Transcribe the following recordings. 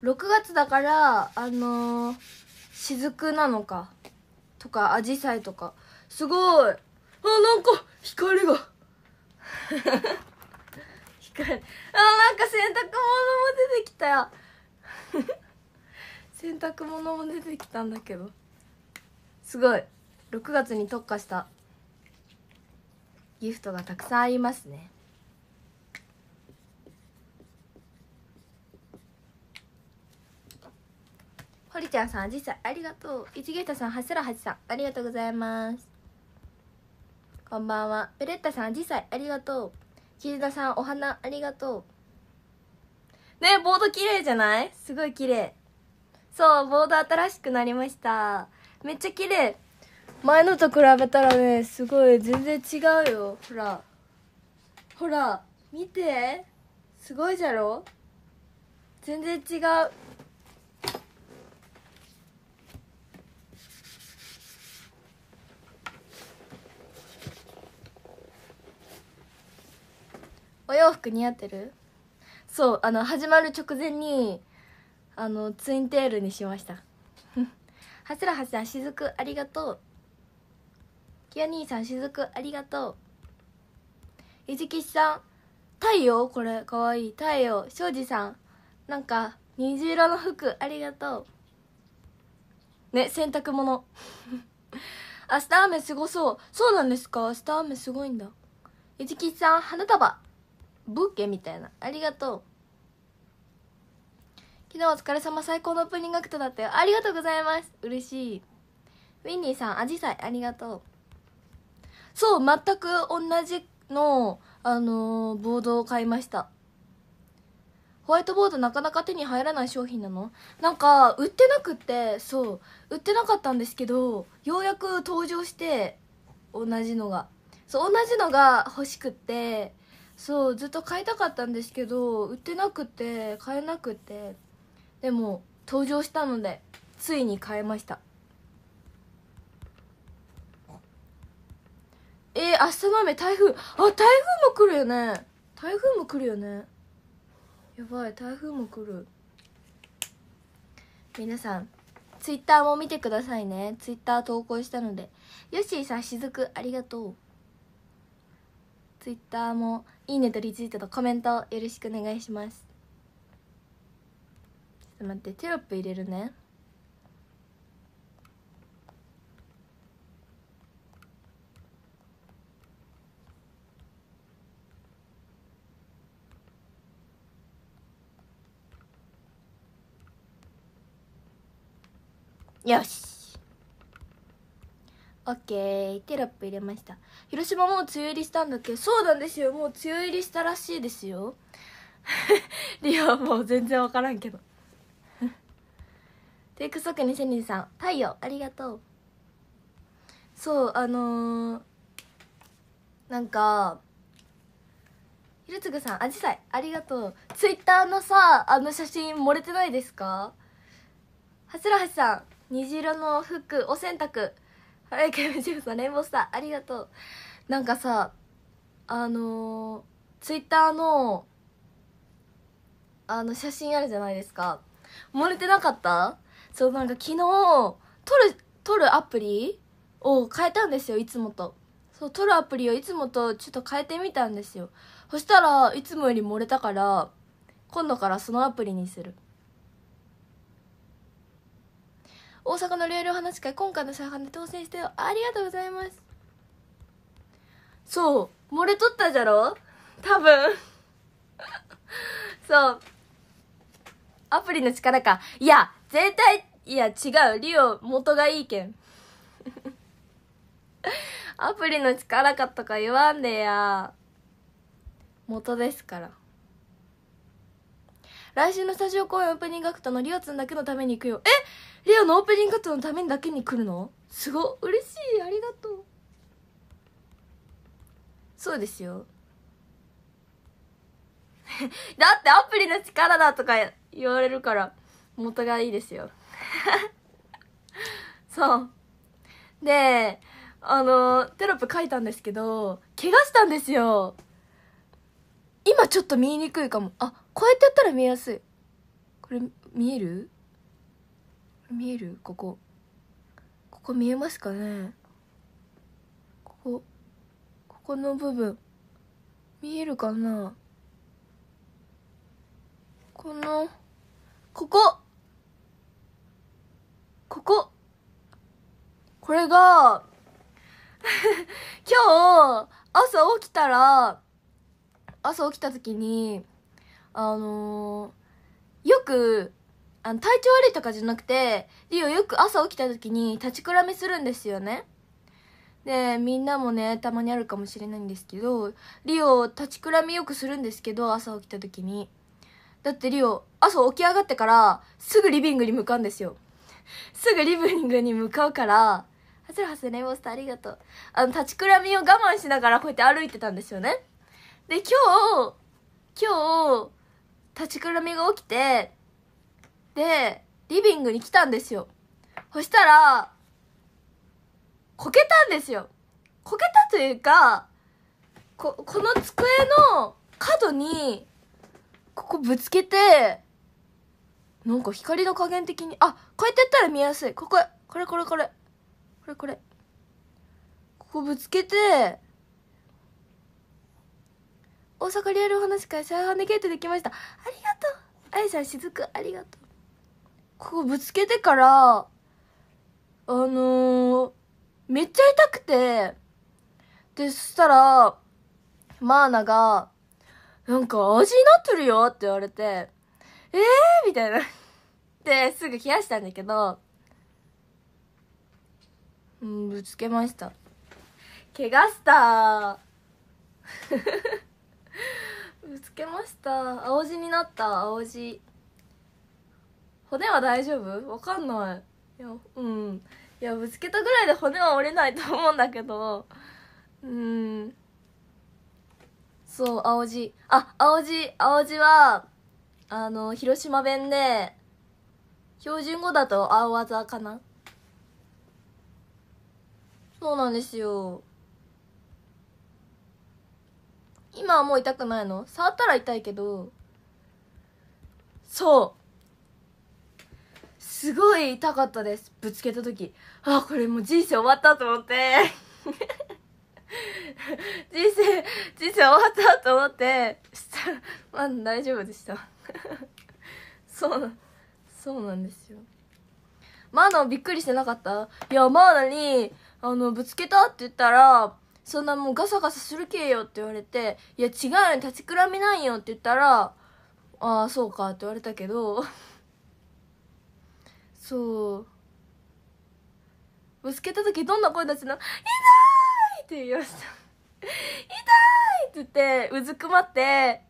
6月だからあのー、雫なのかとかアジサイとかすごいあなんか光が 光あなんか洗濯物も出てきた 洗濯物も出てきたんだけどすごい6月に特化したギフトがたくさんありますね堀ちゃんさんあじさありがとう一ー太さんはすらはじさんありがとうございますこんばんはペレッタさんあじさありがとう桐田さんお花ありがとうねボード綺麗じゃないすごい綺麗そうボード新しくなりましためっちゃ綺麗前のと比べたらねすごい全然違うよほらほら見てすごいじゃろ全然違うお洋服似合ってるそうあの始まる直前にあのツインテールにしました はすらはすらしずくありがとうきよ兄さんしずくありがとういじきしさん太陽これかわいい太陽庄司さんなんか虹色の服ありがとうね洗濯物明日雨すごそうそうなんですか明日雨すごいんだゆじきさん花束ブーケみたいなありがとう昨日お疲れ様最高のオープニングアクトだったよありがとうございます嬉しいウィンニーさんアジサイありがとうそう全く同じのあのー、ボードを買いましたホワイトボードなかなか手に入らない商品なのなんか売ってなくってそう売ってなかったんですけどようやく登場して同じのがそう同じのが欲しくってそうずっと買いたかったんですけど売ってなくて買えなくてでも登場したのでついに買えましたえー、明日の雨台風あ台風も来るよね台風も来るよねやばい台風も来る皆さんツイッターも見てくださいねツイッター投稿したのでよしさしずくありがとうツイッターもいいねとリツイートとコメントよろしくお願いしますちょっと待ってテロップ入れるねよしオッケーテロップ入れました広島もう梅雨入りしたんだっけそうなんですよもう梅雨入りしたらしいですよリオはもう全然分からんけど テイクソク2020さん太陽ありがとうそうあのー、なんかひるつぐさんあじさいありがとうツイッターのさあの写真漏れてないですかはつらはしさん虹色の服お洗濯はい、ケムジムさん、レンボスター、ありがとう。なんかさ、あのー、ツイッターの、あの、写真あるじゃないですか。漏れてなかったそう、なんか昨日、撮る、撮るアプリを変えたんですよ、いつもと。そう、撮るアプリをいつもとちょっと変えてみたんですよ。そしたらいつもより漏れたから、今度からそのアプリにする。大阪のルール話会今回の再販で当選してよありがとうございますそう漏れとったじゃろ多分 そうアプリの力かいや絶対いや違うリオ元がいいけん アプリの力かとか言わんでや元ですから来週のスタジオ公演オープニングアクトのリオツンだけのために行くよえリオのオープニングアクトのためにだけに来るのすご嬉しいありがとうそうですよ だってアプリの力だとか言われるから元がいいですよ そうであのテロップ書いたんですけど怪我したんですよ今ちょっと見えにくいかもあこうやってやったら見えやすいこれ見える見えるここここ見えますかねここここの部分見えるかなこのこここここれが 今日朝起きたら朝起きた時にあのー、よく、あの体調悪いとかじゃなくて、リオよく朝起きた時に立ちくらみするんですよね。で、みんなもね、たまにあるかもしれないんですけど、リオ立ちくらみよくするんですけど、朝起きた時に。だってリオ、朝起き上がってからすぐリビングに向かうんですよ。すぐリビングに向かうから、ハスルハスレイボスターありがとう。あの、立ちくらみを我慢しながらこうやって歩いてたんですよね。で、今日、今日、立ちくらみが起きて、で、リビングに来たんですよ。そしたら、こけたんですよ。こけたというか、こ、この机の角に、ここぶつけて、なんか光の加減的に、あ、こうやってやったら見やすい。ここ、これこれこれ。これこれ。ここぶつけて、大阪リアルお話会再販でゲートできましたありがとうあやさんしずくありがとうここぶつけてからあのー、めっちゃ痛くてでそしたらマーナが「なんか味になってるよ」って言われて「えー!」みたいなですぐ冷やしたんだけどうんぶつけました怪我した h ぶつけました青字になった青字骨は大丈夫わかんないいやうんいやぶつけたぐらいで骨は折れないと思うんだけどうんそう青字あ青字青字はあの広島弁で標準語だと青技かなそうなんですよ今はもう痛くないの触ったら痛いけどそうすごい痛かったですぶつけた時あこれもう人生終わったと思って 人生人生終わったと思ってしたらまあ大丈夫でした そうそうなんですよマーナびっくりしてなかったいやマーナにあのぶつけたって言ったらそんなもうガサガサするけよって言われて、いや違うよ、立ちくらみないよって言ったら、ああ、そうかって言われたけど、そう。ぶつけた時どんな声出すの痛いって言いました。痛いって言って、うずくまって、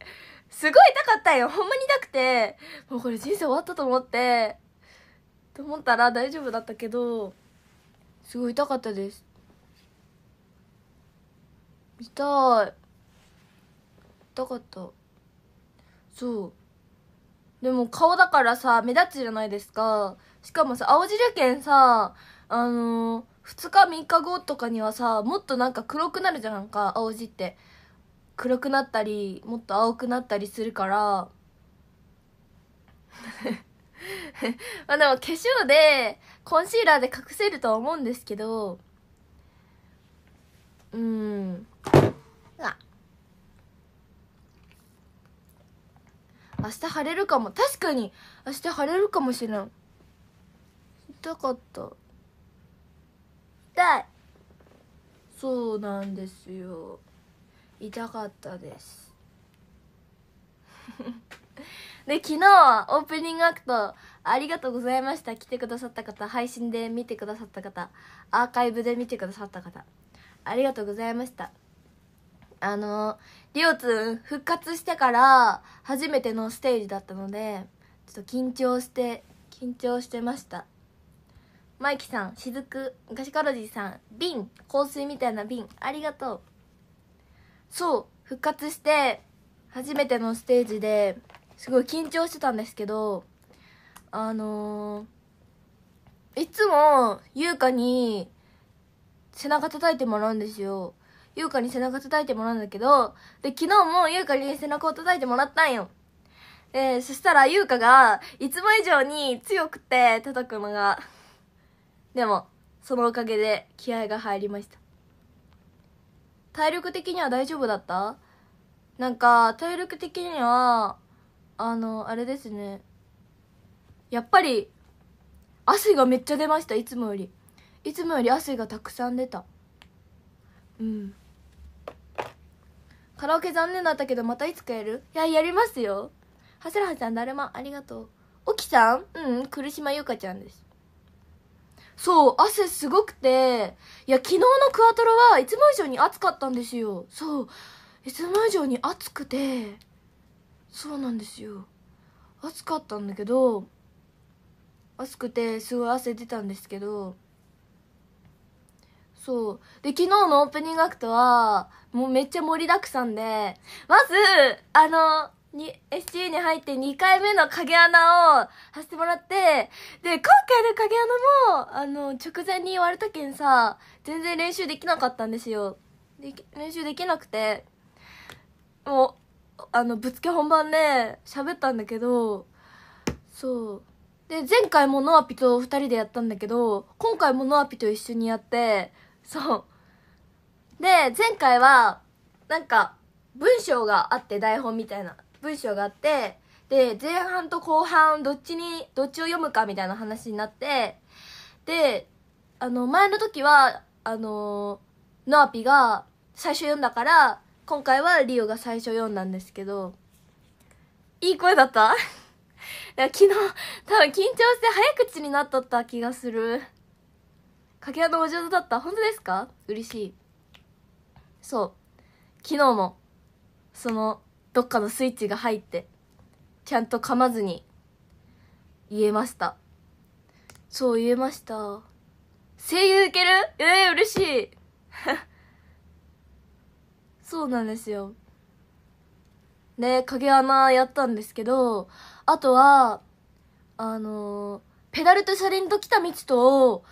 すごい痛かったよほんまに痛くて、もうこれ人生終わったと思って、と思ったら大丈夫だったけど、すごい痛かったです。見たい痛かったそうでも顔だからさ目立つじゃないですかしかもさ青汁券さあのー、2日3日後とかにはさもっとなんか黒くなるじゃんんか青汁って黒くなったりもっと青くなったりするから まあでも化粧でコンシーラーで隠せるとは思うんですけどうん明日晴れるかも確かに明日晴れるかもしれん痛かった痛いそうなんですよ痛かったです で昨日オープニングアクトありがとうございました来てくださった方配信で見てくださった方アーカイブで見てくださった方ありがとうございましたあの、りおつん復活してから初めてのステージだったので、ちょっと緊張して、緊張してました。マイキさん、しずく、昔からじさん、瓶、香水みたいな瓶、ありがとう。そう、復活して、初めてのステージですごい緊張してたんですけど、あのー、いつも、優香に背中叩いてもらうんですよ。優香に背中叩いてもらうんだけど、で、昨日も優香に背中を叩いてもらったんよ。で、そしたら優香が、いつも以上に強くて叩くのが。でも、そのおかげで気合が入りました。体力的には大丈夫だったなんか、体力的には、あの、あれですね。やっぱり、汗がめっちゃ出ました、いつもより。いつもより汗がたくさん出た。うん。カラオケ残念だったけどまたいつかやるいや、やりますよ。はせらはゃん、だるま、ありがとう。おきさんうん、来島ゆうかちゃんです。そう、汗すごくて、いや、昨日のクアトロはいつも以上に暑かったんですよ。そう、いつも以上に暑くて、そうなんですよ。暑かったんだけど、暑くてすごい汗出たんですけど、そう。で、昨日のオープニングアクトは、もうめっちゃ盛りだくさんで、まず、あの、に、SG に入って2回目の影穴をさせてもらって、で、今回の影穴も、あの、直前に言われたけんさ、全然練習できなかったんですよ。で練習できなくて、もう、あの、ぶつけ本番で喋ったんだけど、そう。で、前回もノアピと2人でやったんだけど、今回もノアピと一緒にやって、そうで前回はなんか文章があって台本みたいな文章があってで前半と後半どっちにどっちを読むかみたいな話になってであの前の時はあのノアピが最初読んだから今回はリオが最初読んだんですけどいい声だったいや 昨日多分緊張して早口になっとった気がするかけのお上手だった本当ですか嬉しいそう昨日もそのどっかのスイッチが入ってちゃんと噛まずに言えましたそう言えました声優いけるえー、嬉しい そうなんですよで影穴やったんですけどあとはあのペダルと車輪と来た道と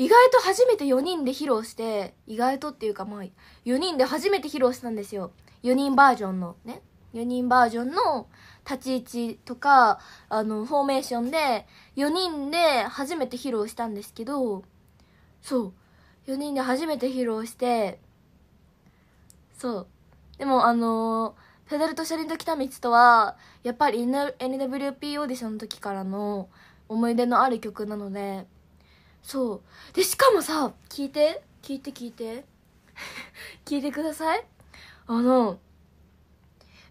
意外と初めて4人で披露して意外とっていうかまあ4人で初めて披露したんですよ4人バージョンのね4人バージョンの立ち位置とかあのフォーメーションで4人で初めて披露したんですけどそう4人で初めて披露してそうでもあのペダルと車輪と来た道とはやっぱり NWP オーディションの時からの思い出のある曲なのでそうでしかもさ聞いて聞いて聞いて 聞いてくださいあの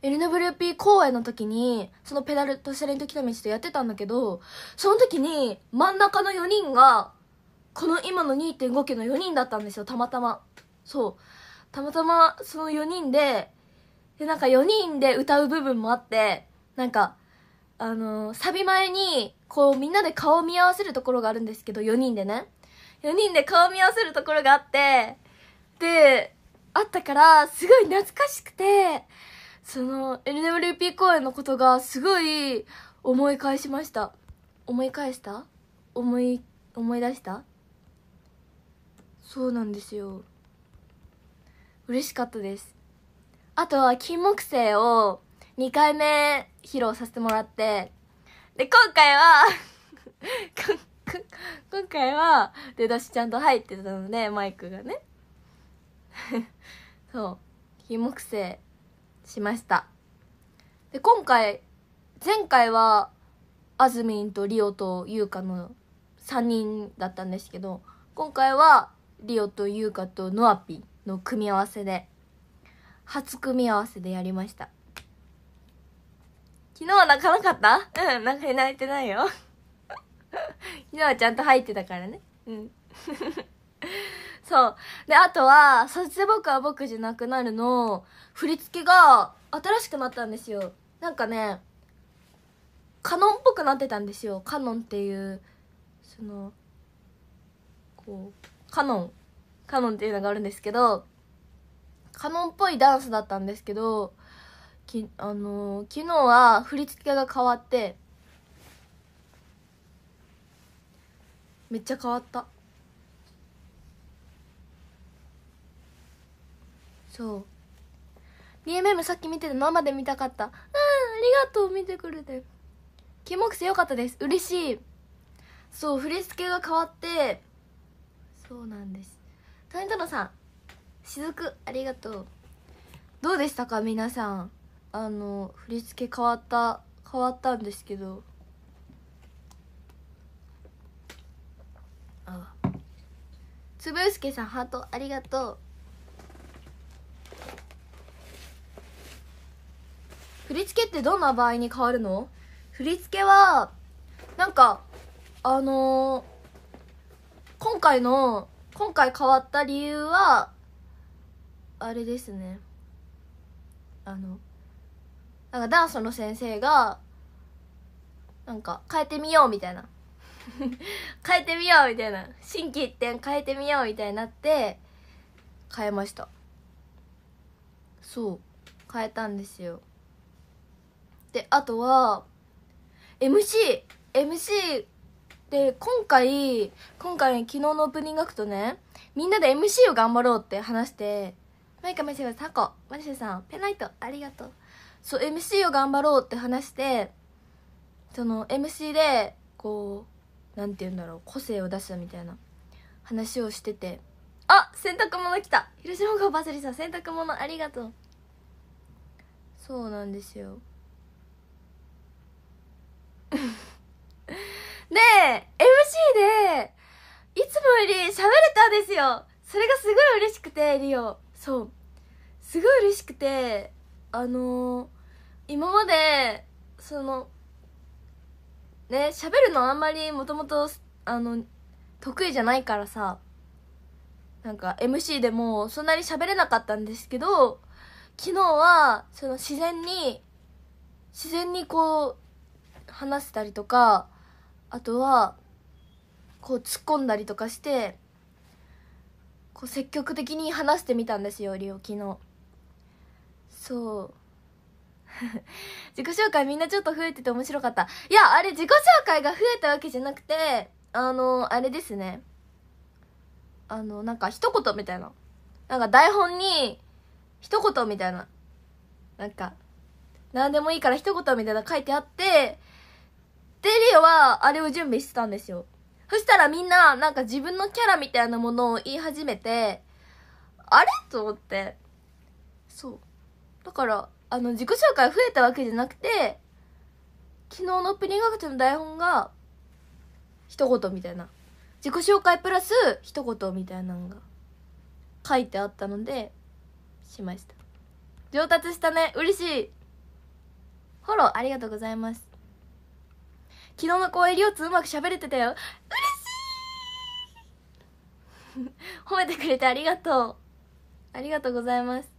NWP 公演の時にそのペダルとシャレンと来た道でやってたんだけどその時に真ん中の4人がこの今の2 5キロの4人だったんですよたまたまそうたまたまその4人ででなんか4人で歌う部分もあってなんかあの、サビ前に、こうみんなで顔見合わせるところがあるんですけど、4人でね。4人で顔見合わせるところがあって、で、あったから、すごい懐かしくて、その、NWP 公演のことがすごい思い返しました。思い返した思い、思い出したそうなんですよ。嬉しかったです。あとは、金木犀を、2回目披露させてもらって、で、今回は 今回は出だしちゃんと入ってたので、マイクがね。そう、非木星しました。で、今回、前回は、あずみんとリオとゆうかの3人だったんですけど、今回は、リオと優香とノアピの組み合わせで、初組み合わせでやりました。昨日泣かなかったうん、なんか泣いてないよ。昨日はちゃんと入ってたからね。うん。そう。で、あとは、そして僕は僕じゃなくなるの、振り付けが新しくなったんですよ。なんかね、カノンっぽくなってたんですよ。カノンっていう、その、こう、カノン。カノンっていうのがあるんですけど、カノンっぽいダンスだったんですけど、きあの昨日は振り付けが変わってめっちゃ変わったそう DMM さっき見てて生で見たかったうんありがとう見てくれてキモくせよかったです嬉しいそう振り付けが変わってそうなんです谷太郎さんしずくありがとうどうでしたか皆さんあの振り付け変わった変わったんですけどあつぶすけさんハートありがとう振り付けってどんな場合に変わるの振り付けはなんかあのー、今回の今回変わった理由はあれですねあのなんかダンスの先生がなんか変えてみようみたいな 変えてみようみたいな新規一点変えてみようみたいになって変えましたそう変えたんですよであとは MCMC MC で今回今回昨日のオープニングアクトねみんなで MC を頑張ろうって話してマイカメシん、タコマリシェさんペナイトありがとうそう MC を頑張ろうって話してその MC でこう何て言うんだろう個性を出すみたいな話をしててあ洗濯物来た広島がバズりさん洗濯物ありがとうそうなんですよ で MC でいつもより喋れたんですよそれがすごい嬉しくてリオそうすごい嬉しくてあのー、今までそのね喋るのあんまりもともとあの得意じゃないからさなんか MC でもそんなに喋れなかったんですけど昨日はその自然に自然にこう話せたりとかあとはこう突っ込んだりとかしてこう積極的に話してみたんですよりを昨日。そう 自己紹介みんなちょっと増えてて面白かったいやあれ自己紹介が増えたわけじゃなくてあのあれですねあのなんか一言みたいななんか台本に一言みたいななんか何でもいいから一言みたいな書いてあってデリオはあれを準備してたんですよそしたらみんななんか自分のキャラみたいなものを言い始めてあれと思ってそうだからあの自己紹介増えたわけじゃなくて昨日のオープニング赤ちの台本が一言みたいな自己紹介プラス一言みたいなのが書いてあったのでしました上達したね嬉しいフォローありがとうございます昨日の公演うつ、うまく喋れてたよ嬉しい 褒めてくれてありがとうありがとうございます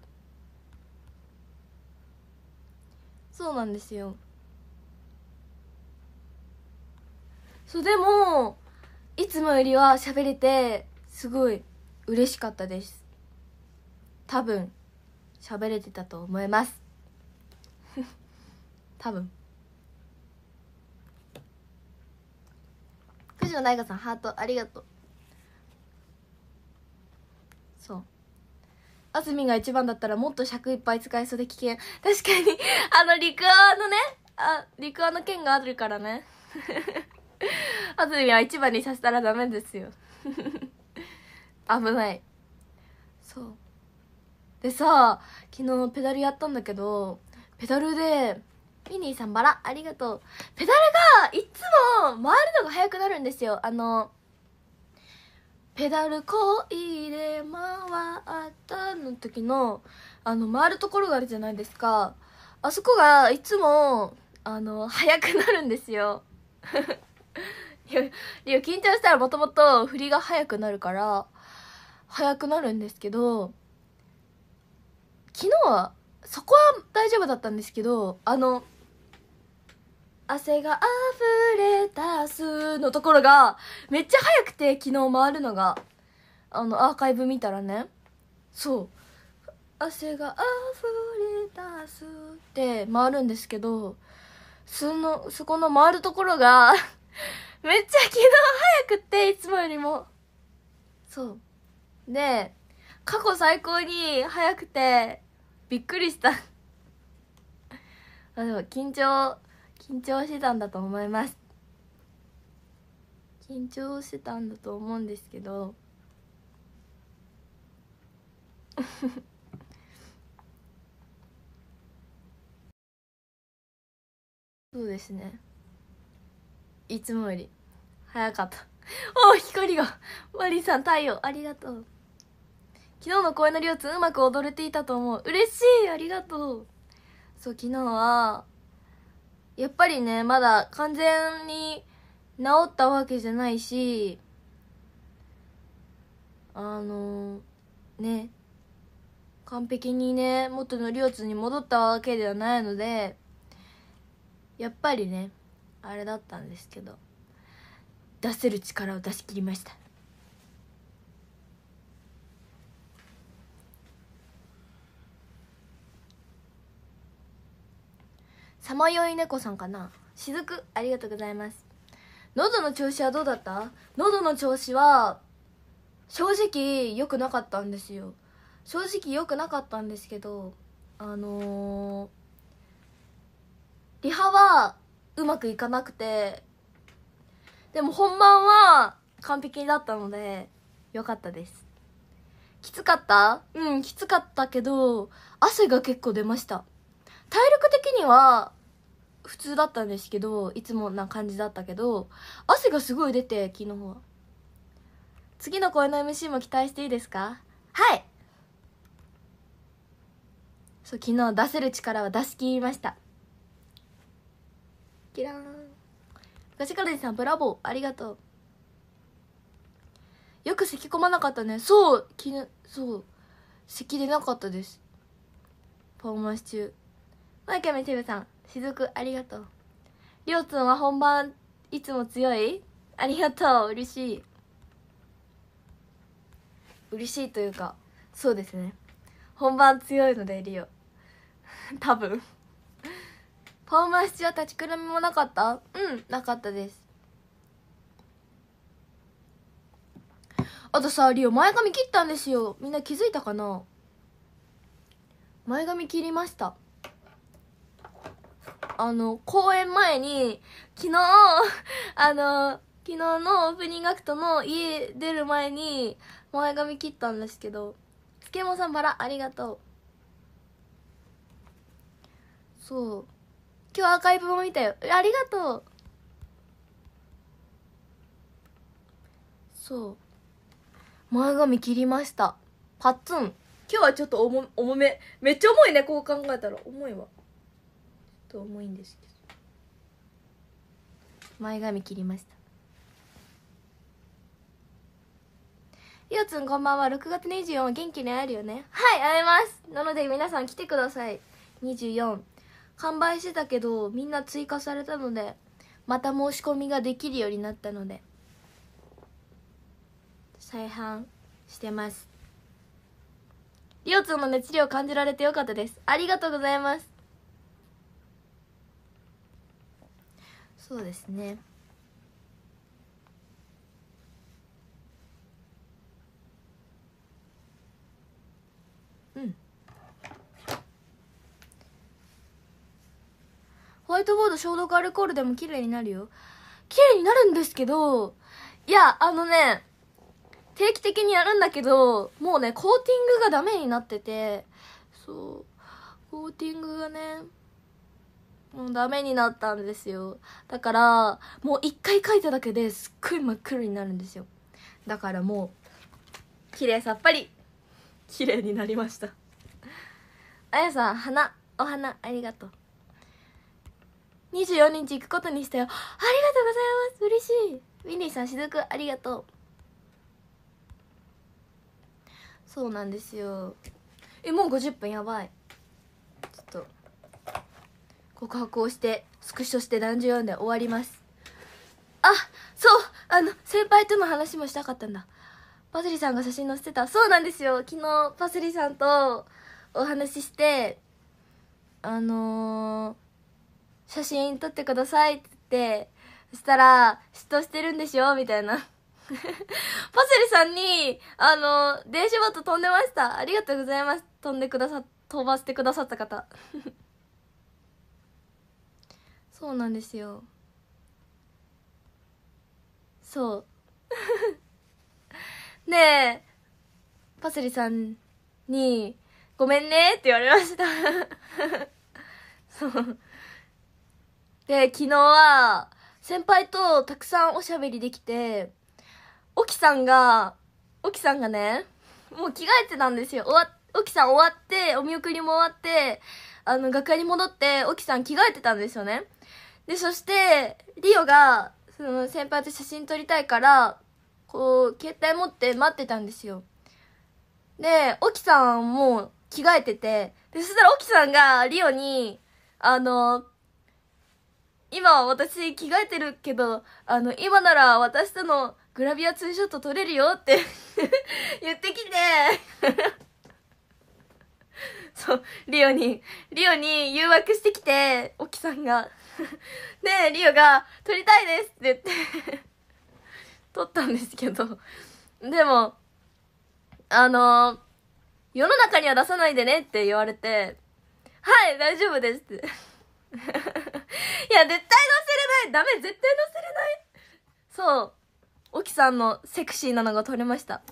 そうなんですよそうでもいつもよりは喋れてすごい嬉しかったです多分喋れてたと思います 多分九条大悟さんハートありがとうあずみが一番だったらもっと尺いっぱい使えそうで危険。確かに あの、陸アのね、あ、陸アの剣があるからね。あずみは一番にさせたらダメですよ 危ないそうでさ昨日ペダルやったんだけどペダルでミニーさんバラありがとうペダルがいつも回るのが速くなるんですよあのペダルこいで回ったの時の、あの、回るところがあるじゃないですか。あそこがいつも、あの、速くなるんですよ。いや、緊張したらもともと振りが速くなるから、速くなるんですけど、昨日は、そこは大丈夫だったんですけど、あの、汗が溢れたすのところが、めっちゃ早くて昨日回るのが、あの、アーカイブ見たらね、そう、汗が溢れたすって回るんですけど、その、そこの回るところが めっちゃ昨日早くて、いつもよりも。そう。で、過去最高に早くて、びっくりした あ、でも緊張緊張してたんだと思います緊張してたんだと思うんですけど そうですねいつもより早かった おお光がマリーさん太陽ありがとう昨日の声の両津ううまく踊れていたと思う嬉しいありがとうそう昨日はやっぱりね、まだ完全に治ったわけじゃないし、あの、ね、完璧にね、元の領津に戻ったわけではないので、やっぱりね、あれだったんですけど、出せる力を出し切りました。さまよい猫さんかなしずくありがとうございます喉の調子はどうだった喉の調子は正直良くなかったんですよ正直良くなかったんですけどあのー、リハはうまくいかなくてでも本番は完璧だったので良かったですきつかったうんきつかったけど汗が結構出ました体力的には普通だったんですけどいつもな感じだったけど汗がすごい出て昨日は次の声の MC も期待していいですかはいそう昨日出せる力は出し切りましたキラーンガチカルデさんブラボーありがとうよく咳込まなかったねそう昨日そう咳出なかったですパフォーマンス中マイケメセブさんしずくありがとうりょうつんは本番いつも強いありがとう嬉しい嬉しいというかそうですね本番強いのでリた 多分パフォーマンス中は立ちくらみもなかったうんなかったですあとさりオ前髪切ったんですよみんな気づいたかな前髪切りましたあの、公演前に、昨日、あの、昨日のオープニングアクトの家出る前に前髪切ったんですけど、スケもさんバラありがとう。そう。今日アーカイブも見たよ。ありがとう。そう。前髪切りました。パッツン。今日はちょっと重重め。めっちゃ重いね、こう考えたら。重いわ。と思うんですけど前髪切りましたりょうつんこんばんは6月24元気に会えるよねはい会えますなので皆さん来てください24完売してたけどみんな追加されたのでまた申し込みができるようになったので再販してますりょうつんの熱量感じられてよかったですありがとうございますそうですねうんホワイトボード消毒アルコールでも綺麗になるよ綺麗になるんですけどいやあのね定期的にやるんだけどもうねコーティングがダメになっててそうコーティングがねもうダメになったんですよだからもう一回書いただけですっごい真っ黒になるんですよだからもう綺麗さっぱり綺麗になりましたあやさん花お花ありがとう24日行くことにしたよありがとうございます嬉しいウィリーさんしずくありがとうそうなんですよえもう50分やばい告白をしてスクショして何十読んで終わりますあそうあの先輩との話もしたかったんだパセリさんが写真載せてたそうなんですよ昨日パセリさんとお話ししてあのー、写真撮ってくださいってってそしたら嫉妬してるんでしょみたいな パセリさんにあのー、電子バット飛んでましたありがとうございます飛んでくださ飛ばしてくださった方 そうなんですよそうえ パセリさんに「ごめんね」って言われました そうで昨日は先輩とたくさんおしゃべりできて沖さんが沖さんがねもう着替えてたんですよ終わ沖さん終わってお見送りも終わってあの楽屋に戻って沖さん着替えてたんですよねで、そして、リオが、その先輩と写真撮りたいから、こう、携帯持って待ってたんですよ。で、オキさんも着替えてて、で、そしたらオキさんがリオに、あの、今私着替えてるけど、あの、今なら私とのグラビアツーショット撮れるよって 言ってきてそう、リオに、リオに誘惑してきて、オキさんが。でリオが「撮りたいです」って言って撮 ったんですけどでもあの世の中には出さないでねって言われて「はい大丈夫です」って いや絶対載せれないダメ絶対載せれないそう沖さんのセクシーなのが撮れました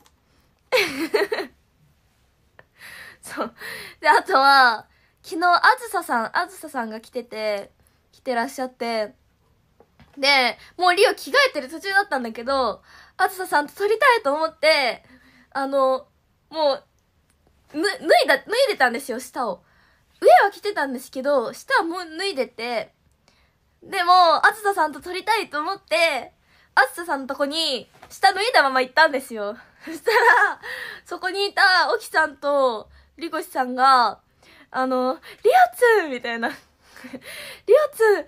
そうであとは昨日あずささんあずささんが来てて来てらっしゃって、で、もうリオ着替えてる途中だったんだけど、あずささんと撮りたいと思って、あの、もう、ぬ、脱いだ、脱いでたんですよ、下を。上は着てたんですけど、下はもう脱いでて、でも、あずささんと撮りたいと思って、あずささんのとこに、下脱いだまま行ったんですよ。そしたら、そこにいた、おきさんと、りこしさんが、あの、リオつーみたいなりょうつ正統派の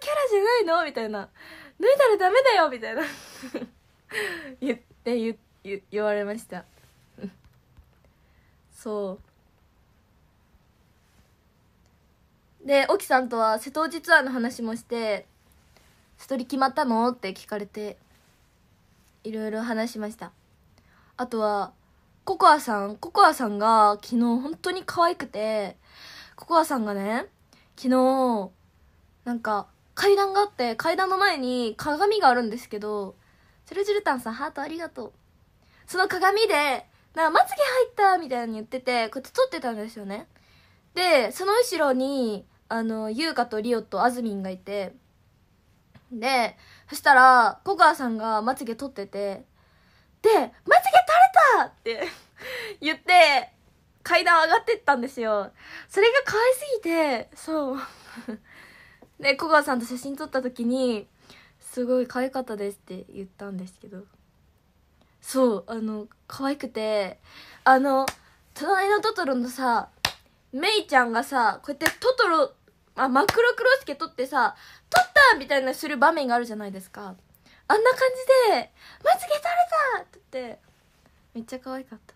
キャラじゃないのみたいな脱いだらダメだよみたいな言って言言言われましたそうで沖さんとは瀬戸内ツアーの話もして「ストリ決まったの?」って聞かれていろいろ話しましたあとはココアさんココアさんが昨日本当に可愛くてココアさんがね昨日、なんか、階段があって、階段の前に鏡があるんですけど、チルジルタンさん、ハートありがとう。その鏡で、な、まつげ入ったみたいに言ってて、こうやって撮ってたんですよね。で、その後ろに、あの、優香とリオとあずみんがいて、で、そしたら、小川さんがまつげ撮ってて、で、まつげ取れたって 言って、階段上がってったんですよ。それが可愛すぎて、そう。で、小川さんと写真撮った時に、すごい可愛かったですって言ったんですけど。そう、あの、可愛くて、あの、隣のトトロのさ、メイちゃんがさ、こうやってトトロ、あ、マクロクロスケ撮ってさ、撮ったみたいなする場面があるじゃないですか。あんな感じで、まつげ撮れたって言って、めっちゃ可愛かった。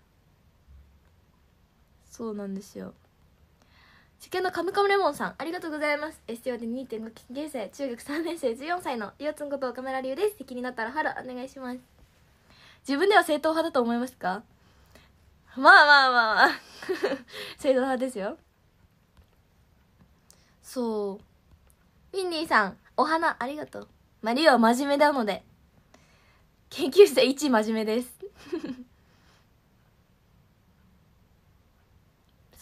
そうなんですよ初見のカムカムレモンさんありがとうございます s ステで2.5期現生中学3年生14歳のりょうつんこと岡村龍です敵になったらハロお願いします自分では正統派だと思いますかまあまあまあ 正統派ですよそうウィンディーさんお花ありがとうマリオは真面目なので研究生1真面目です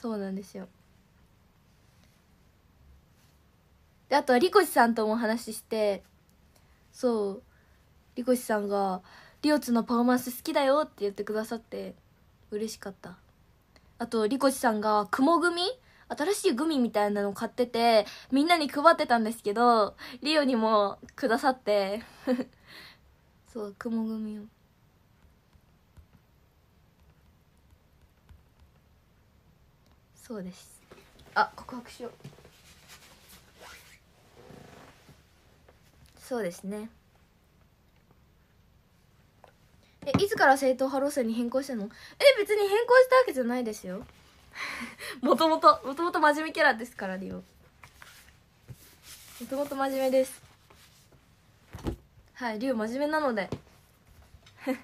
そうなんですよであとはリコシさんともお話ししてそうリコシさんが「リオツのパフォーマンス好きだよ」って言ってくださって嬉しかったあとリコシさんが雲組新しいグミみたいなの買っててみんなに配ってたんですけどリオにもくださって そう雲組をそうですあ告白しようそうですねえいつから正統派路線に変更してんのえ別に変更したわけじゃないですよ もともともともと真面目キャラですからリオもともと真面目ですはいリオ真面目なので あみんなブログ載っ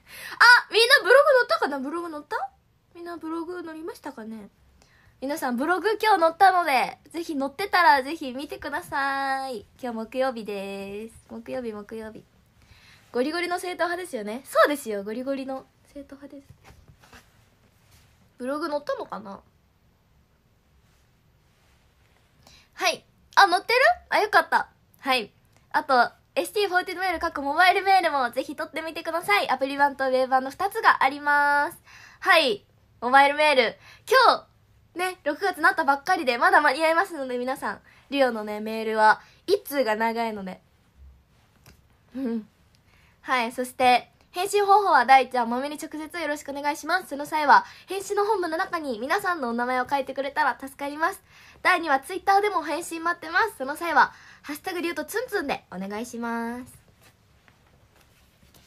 たかなブログ載ったみんなブログ載りましたかね皆さんブログ今日載ったので、ぜひ載ってたらぜひ見てください。今日木曜日です。木曜日、木曜日。ゴリゴリの正統派ですよね。そうですよ、ゴリゴリの正統派です。ブログ載ったのかなはい。あ、載ってるあ、よかった。はい。あと、ST40 メール各モバイルメールもぜひ取ってみてください。アプリ版とウェブ版の2つがあります。はい。モバイルメール。今日、になったばっかりで、まだ間に合いますので、皆さん、リオのね、メールは、一通が長いので。うん。はい、そして、返信方法は第一話まめに直接よろしくお願いします。その際は、返信の本部の中に皆さんのお名前を書いてくれたら助かります。第2話、ツイッターでも返信待ってます。その際は、ハッシュタグリュウとツンツンでお願いします。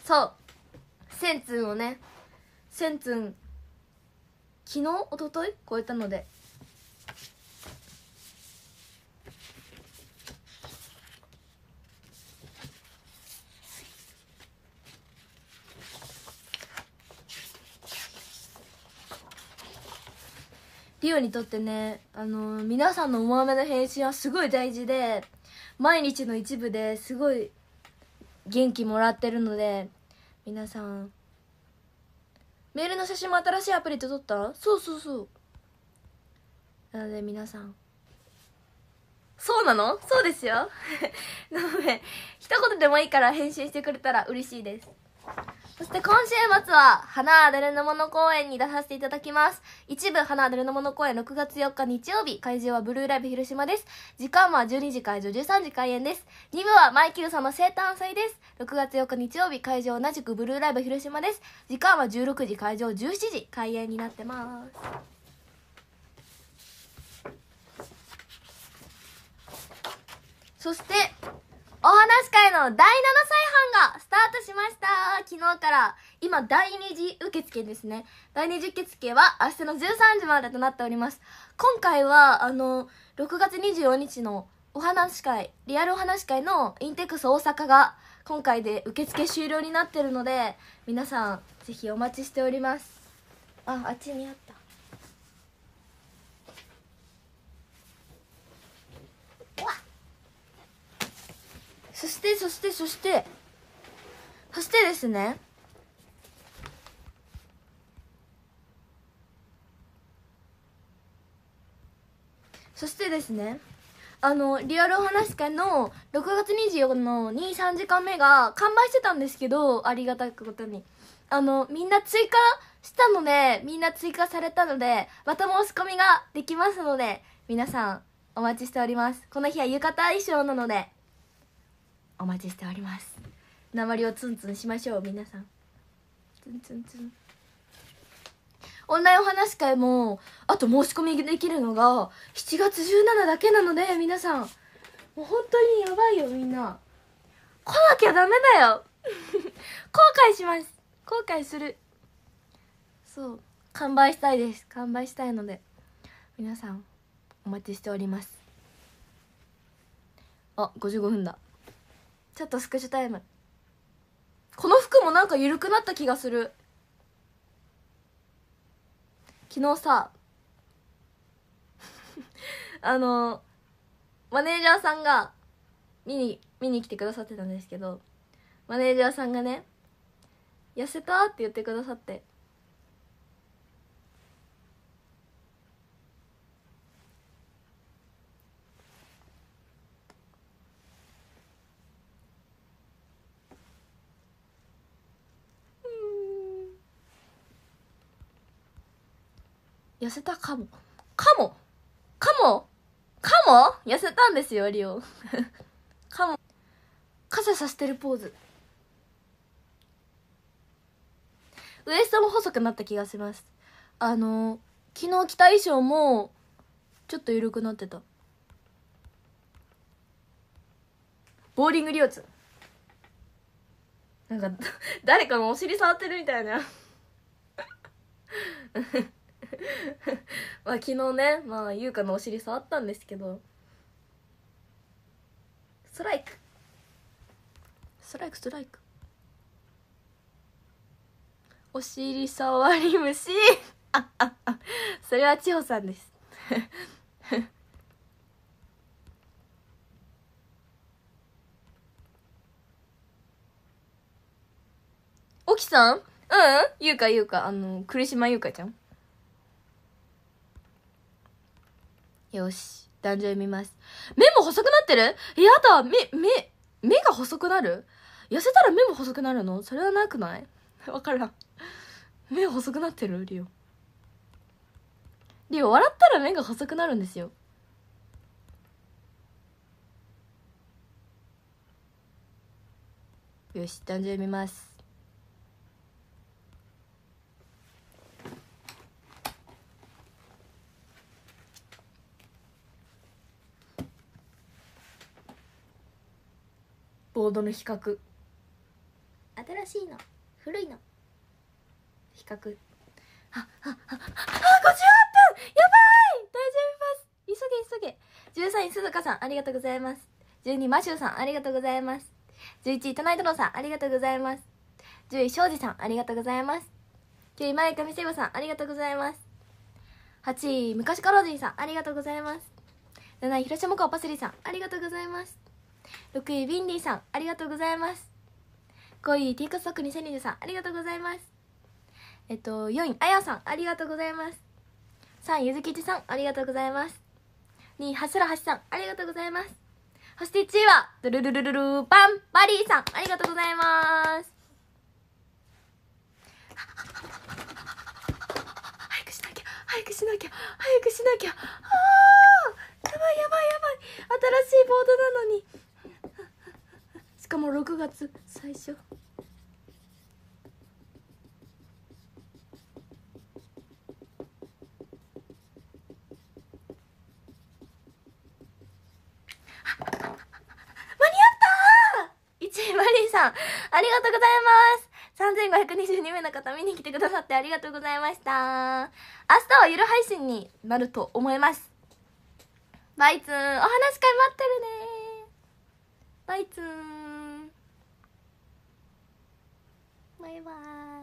そう。センツンをね、センツン、昨日おととい超えたので、リオにとってねあの皆さんの思わめの返信はすごい大事で毎日の一部ですごい元気もらってるので皆さんメールの写真も新しいアプリと撮ったそうそうそうなので皆さんそうなのそうですよ なので一言でもいいから返信してくれたら嬉しいですそして今週末は、花あだれのもの公演に出させていただきます。一部、花あだれのもの公演6月4日日曜日、会場はブルーライブ広島です。時間は12時会場、13時開演です。2部はマイキルさんの生誕祭です。6月4日日曜日、会場同じくブルーライブ広島です。時間は16時会場、17時開演になってます。そしてお話会の第7歳班がスタートしました昨日から今第2次受付ですね第2次受付は明日の13時までとなっております今回はあの6月24日のお話会リアルお話会のインテックス大阪が今回で受付終了になってるので皆さんぜひお待ちしておりますああっちにあったそしてそしてそしてそしてですねそしてですねあのリアルお話会の6月24日の2、3時間目が完売してたんですけどありがたくことにあのみんな追加したのでみんな追加されたのでまた申し込みができますので皆さんお待ちしておりますこの日は浴衣衣装なのでお待ちしております鉛をツンツンしましょう皆さんツンツンツンオンラインお話会もあと申し込みできるのが7月17だけなので皆さんもう本当にやばいよみんな来なきゃダメだよ 後悔します後悔するそう完売したいです完売したいので皆さんお待ちしておりますあ55分だちょっとスクショタイムこの服もなんか緩くなった気がする昨日さ あのマネージャーさんが見に見に来てくださってたんですけどマネージャーさんがね「痩せた?」って言ってくださって痩せたかも。かもかもかも痩せたんですよ、リオ かも。傘さしてるポーズ。ウエストも細くなった気がします。あの、昨日着た衣装も、ちょっと緩くなってた。ボーリングリオツ。なんか、誰かのお尻触ってるみたいな。まあ昨日ねまあ優香のお尻触ったんですけどストライクストライクストライクお尻触り虫あああそれは千穂さんですおき さんうんゆうかゆうかあの栗島ゆうかちゃんよし。誕生日見ます。目も細くなってるやだ目、目、目が細くなる痩せたら目も細くなるのそれはなくないわからん。目細くなってるリオ。リオ、笑ったら目が細くなるんですよ。よし、誕生日見ます。ボードの比較新しいの古いの比較あああああ58分やばい大丈夫です急げ急げ13位鈴鹿さんありがとうございます12位マシューさんありがとうございます11位タナイトロさんありがとうございます10位庄司さんありがとうございます9位前上聖子さんありがとうございます8位昔からおじいさんありがとうございます7位広島港パセリさんありがとうございます6位ビンディさんありがとうございます5位 TikTok2020 さんありがとうございますえっと4位あやさんありがとうございます3位ゆずきちさんありがとうございます2位はしらはしさんありがとうございますそして1位はドゥルルルルルーンバリーさんありがとうございます早くしなきゃ早くしなきゃ早くしなきゃあーやばいやばいやばい新しいボードなのにしかも6月最初間に合ったさん、ありがとうございます。3522名の方見に来てくださってありがとうございました。明日は夜配信になると思います。バイツーン、お話会待ってるねバイツーン。拜拜。